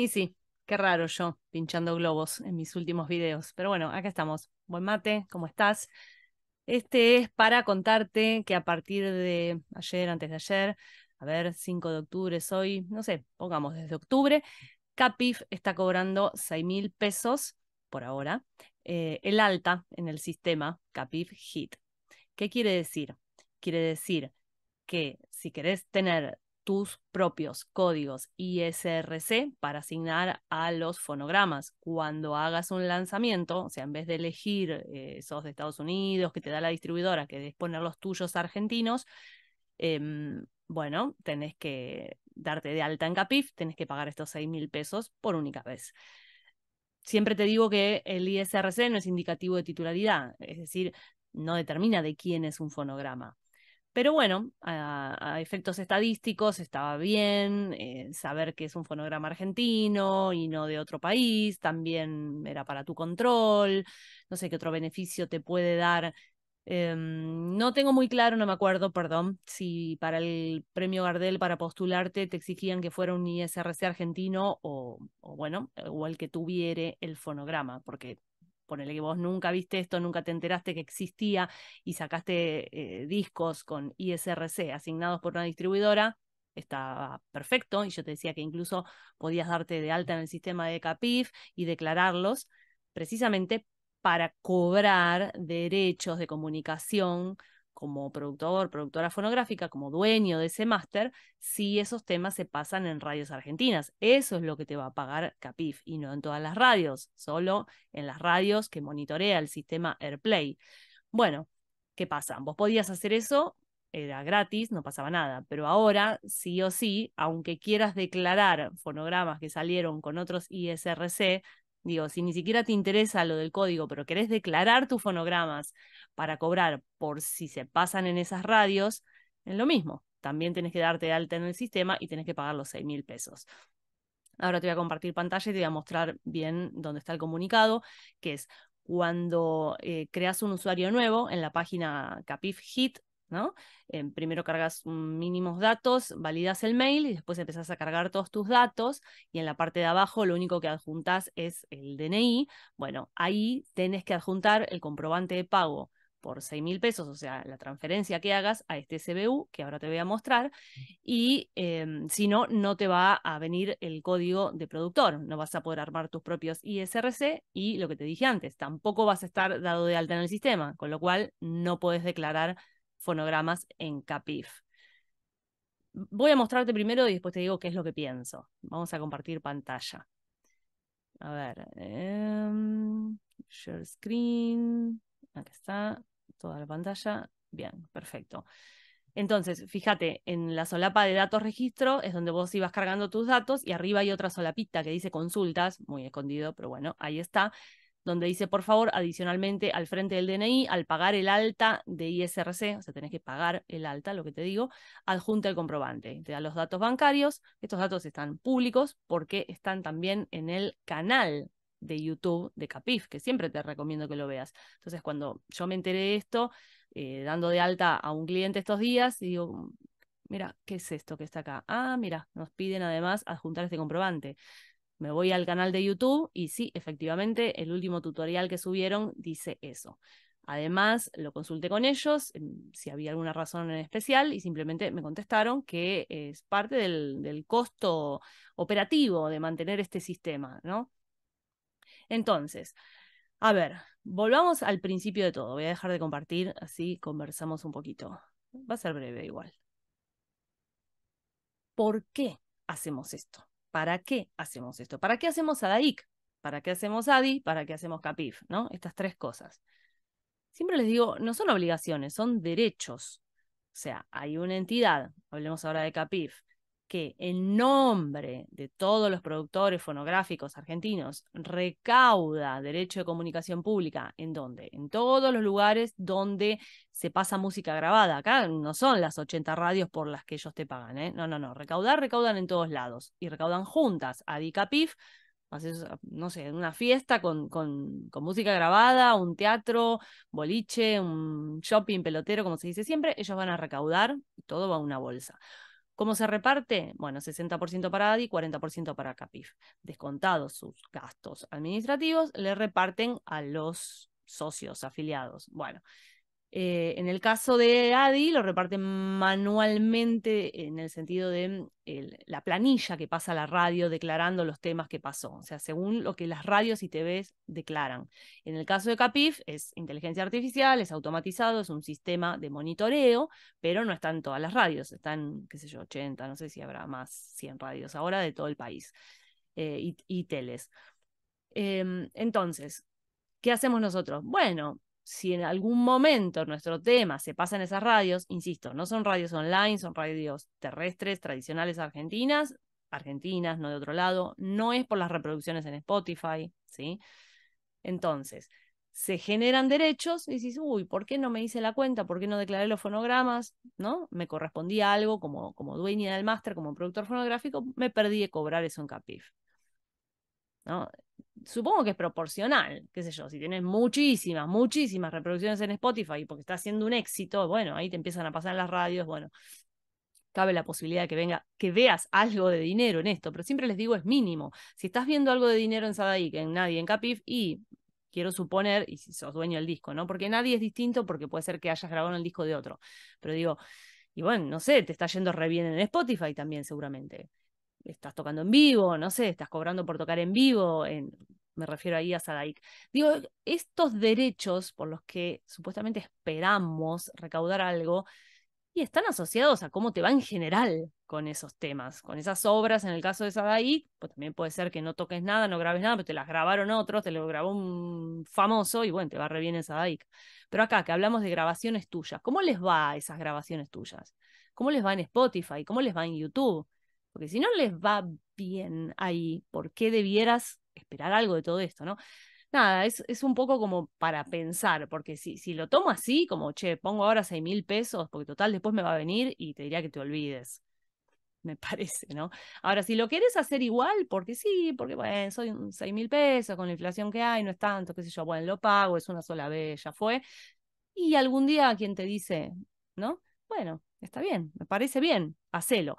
Y sí, qué raro yo pinchando globos en mis últimos videos. Pero bueno, acá estamos. Buen mate, ¿cómo estás? Este es para contarte que a partir de ayer, antes de ayer, a ver, 5 de octubre hoy, no sé, pongamos desde octubre, Capif está cobrando 6 mil pesos por ahora, eh, el alta en el sistema Capif Hit. ¿Qué quiere decir? Quiere decir que si querés tener tus propios códigos ISRC para asignar a los fonogramas. Cuando hagas un lanzamiento, o sea, en vez de elegir esos eh, de Estados Unidos que te da la distribuidora, que debes poner los tuyos argentinos, em, bueno, tenés que darte de alta en Capif, tenés que pagar estos 6 mil pesos por única vez. Siempre te digo que el ISRC no es indicativo de titularidad, es decir, no determina de quién es un fonograma. Pero bueno, a, efectos estadísticos estaba bien eh, saber que es un fonograma argentino y no de otro país, también era para tu control, no sé qué otro beneficio te puede dar em, no tengo muy claro, no me acuerdo, perdón, si para el premio Gardel, para postularte, te exigían que fuera un ISRC argentino o, bueno, o el que tuviere el fonograma, porque el que vos nunca viste esto, nunca te enteraste que existía y sacaste eh, discos con ISRC asignados por una distribuidora, estaba perfecto y yo te decía que incluso podías darte de alta en el sistema de CAPIF y declararlos precisamente para cobrar derechos de comunicación como productor, productora fonográfica, como dueño de ese máster, si esos temas se pasan en radios argentinas. Eso es lo que te va a pagar Capif y no en todas las radios, solo en las radios que monitorea el sistema AirPlay. Bueno, ¿qué pasa? Vos podías hacer eso, era gratis, no pasaba nada, pero ahora sí o sí, aunque quieras declarar fonogramas que salieron con otros ISRC, Digo, si ni siquiera te interesa lo del código, pero querés declarar tus fonogramas para cobrar por si se pasan en esas radios, es lo mismo. También tenés que darte alta en el sistema y tenés que pagar los 6 mil pesos. Ahora te voy a compartir pantalla y te voy a mostrar bien dónde está el comunicado, que es cuando eh, creas un usuario nuevo en la página capifhit ¿no? Eh, primero cargas mínimos datos, validas el mail y después empezás a cargar todos tus datos y en la parte de abajo lo único que adjuntas es el DNI. Bueno, ahí tenés que adjuntar el comprobante de pago por 6.000 mil pesos, o sea, la transferencia que hagas a este CBU, que ahora te voy a mostrar, mm. y em, si no, no te va a venir el código de productor, no vas a poder armar tus propios ISRC y lo que te dije antes, tampoco vas a estar dado de alta en el sistema, con lo cual no podés declarar fonogramas en Capif. Voy a mostrarte primero y después te digo qué es lo que pienso. Vamos a compartir pantalla. A ver, em, share screen. Aquí está, toda la pantalla. Bien, perfecto. Entonces, fíjate, en la solapa de datos registro es donde vos ibas cargando tus datos y arriba hay otra solapita que dice consultas, muy escondido, pero bueno, ahí está donde dice, por favor, adicionalmente al frente del DNI, al pagar el alta de ISRC, o sea, tenés que pagar el alta, lo que te digo, adjunta el comprobante. Te da los datos bancarios, estos datos están públicos porque están también en el canal de YouTube de Capif, que siempre te recomiendo que lo veas. Entonces, cuando yo me enteré de esto, eh, dando de alta a un cliente estos días, y digo, mira, ¿qué es esto que está acá? Ah, mira, nos piden además adjuntar este comprobante me voy al canal de YouTube y sí, efectivamente, el último tutorial que subieron dice eso. Además, lo consulté con ellos, si había alguna razón en especial, y simplemente me contestaron que es parte del, costo operativo de mantener este sistema, ¿no? Entonces, a ver, volvamos al principio de todo. Voy a dejar de compartir, así conversamos un poquito. Va a ser breve igual. ¿Por qué hacemos esto? ¿para qué hacemos esto? ¿Para qué hacemos ADAIC? ¿Para qué hacemos ADI? ¿Para qué hacemos CAPIF? ¿No? Estas tres cosas. Siempre les digo, no son obligaciones, son derechos. O sea, hay una entidad, hablemos ahora de CAPIF, que en nombre de todos los productores fonográficos argentinos recauda derecho de comunicación pública, ¿en dónde? En todos los lugares donde se pasa música grabada. Acá no son las 80 radios por las que ellos te pagan, ¿eh? No, no, no. Recaudar, recaudan en todos lados. Y recaudan juntas. A Dicapif, no sé, una fiesta con, con música grabada, un teatro, boliche, un shopping pelotero, como se dice siempre, ellos van a recaudar, y todo va a una bolsa. ¿Cómo se reparte? Bueno, 60% para ADI, 40% para CAPIF. Descontados sus gastos administrativos, le reparten a los socios afiliados. Bueno, eh, en el caso de ADI, lo reparten manualmente en el sentido de mm, la planilla que pasa la radio declarando los temas que pasó, o sea, según lo que las radios y TVs declaran. En el caso de CAPIF, es inteligencia artificial, es automatizado, es un sistema de monitoreo, pero no están todas las radios, están, qué sé yo, 80, no sé si habrá más 100 radios ahora de todo el país eh, y, teles. Em, entonces, ¿qué hacemos nosotros? Bueno, si en algún momento nuestro tema se pasa en esas radios, insisto, no son radios online, son radios terrestres tradicionales argentinas, argentinas, no de otro lado, no es por las reproducciones en Spotify, ¿sí? Entonces, se generan derechos y dices, uy, ¿por qué no me hice la cuenta? ¿Por qué no declaré los fonogramas? ¿No? Me correspondía algo como, como dueña del máster, como productor fonográfico, me perdí de cobrar eso en CAPIF. ¿No? supongo que es proporcional, qué sé yo, si tienes muchísimas, muchísimas reproducciones en Spotify porque está haciendo un éxito, bueno, ahí te empiezan a pasar en las radios, bueno, cabe la posibilidad de que venga, que veas algo de dinero en esto, pero siempre les digo es mínimo. Si estás viendo algo de dinero en que en Nadie, en Capif, y quiero suponer, y si sos dueño del disco, ¿no? Porque nadie es distinto, porque puede ser que hayas grabado en el disco de otro. Pero digo, y bueno, no sé, te está yendo re bien en Spotify también, seguramente estás tocando en vivo, no sé, estás cobrando por tocar en vivo, me refiero ahí a Sadaik. Digo, estos derechos por los que supuestamente esperamos recaudar algo, y están asociados a cómo te va en general con esos temas, con esas obras, en el caso de Sadaik, pues también puede ser que no toques nada, no grabes nada, pero te las grabaron otros, te lo grabó un famoso y bueno, te va re bien en Sadaik. Pero acá que hablamos de grabaciones tuyas, ¿cómo les va a esas grabaciones tuyas? ¿Cómo les va en Spotify? ¿Cómo les va en YouTube? Porque si no les va bien ahí, ¿por qué debieras esperar algo de todo esto, no? Nada, es, es un poco como para pensar, porque si, si lo tomo así, como, che, pongo ahora seis mil pesos, porque total después me va a venir y te diría que te olvides me parece, ¿no? Ahora, si lo quieres hacer igual, porque sí, porque bueno, soy un mil pesos con la inflación que hay, no es tanto, qué sé yo, bueno, lo pago, es una sola vez, ya fue. Y algún día quien te dice, ¿no? Bueno, está bien, me parece bien, hacelo.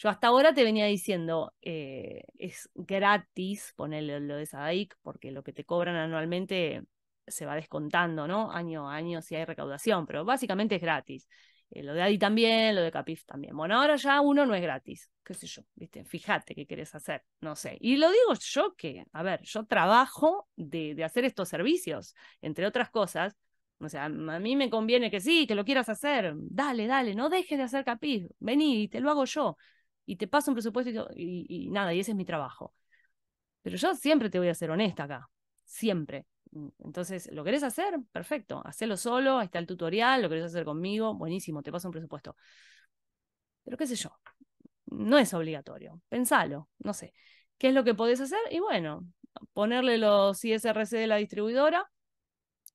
Yo hasta ahora te venía diciendo, eh, es gratis ponerle lo de SADAIC, porque lo que te cobran anualmente se va descontando, ¿no? Año a año si hay recaudación, pero básicamente es gratis. Eh, lo de ADI también, lo de Capif también. Bueno, ahora ya uno no es gratis, qué sé yo, ¿viste? Fíjate qué quieres hacer, no sé. Y lo digo yo que, a ver, yo trabajo de, hacer estos servicios, entre otras cosas. O sea, a mí me conviene que sí, que lo quieras hacer. Dale, dale, no dejes de hacer Capif, vení, y te lo hago yo y te paso un presupuesto y, nada, y ese es mi trabajo. Pero yo siempre te voy a ser honesta acá, siempre. Mm, entonces, ¿lo querés hacer? Perfecto, hacelo solo, ahí está el tutorial, lo querés hacer conmigo, buenísimo, te paso un presupuesto. Pero qué sé yo, no es obligatorio, pensalo, no sé. ¿Qué es lo que podés hacer? Y bueno, ponerle los ISRC de la distribuidora,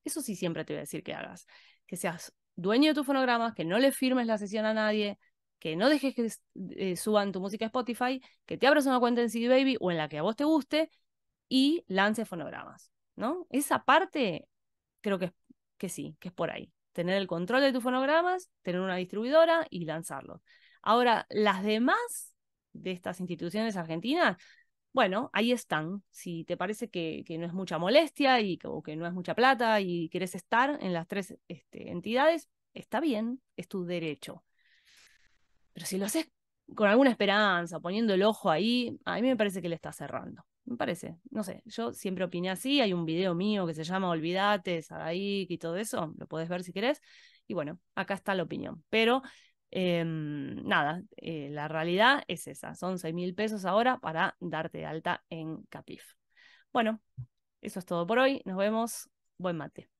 eso sí siempre te voy a decir que hagas, que seas dueño de tus fonogramas, que no le firmes la sesión a nadie, que no dejes que eh, suban tu música a Spotify, que te abras una cuenta en CD Baby o en la que a vos te guste y lances fonogramas, ¿no? Esa parte creo que, que sí, que es por ahí. Tener el control de tus fonogramas, tener una distribuidora y lanzarlos. Ahora, las demás de estas instituciones argentinas, bueno, ahí están. Si te parece que, no es mucha molestia y que, no es mucha plata y quieres estar en las tres este, entidades, está bien, es tu derecho pero si lo haces con alguna esperanza, poniendo el ojo ahí, a mí me parece que le está cerrando. Me parece, no sé, yo siempre opiné así, hay un video mío que se llama Olvídate, Sadaik y todo eso, lo podés ver si querés. Y bueno, acá está la opinión. Pero em, nada, eh, la realidad es esa, son 6 mil pesos ahora para darte de alta en Capif. Bueno, eso es todo por hoy, nos vemos, buen mate.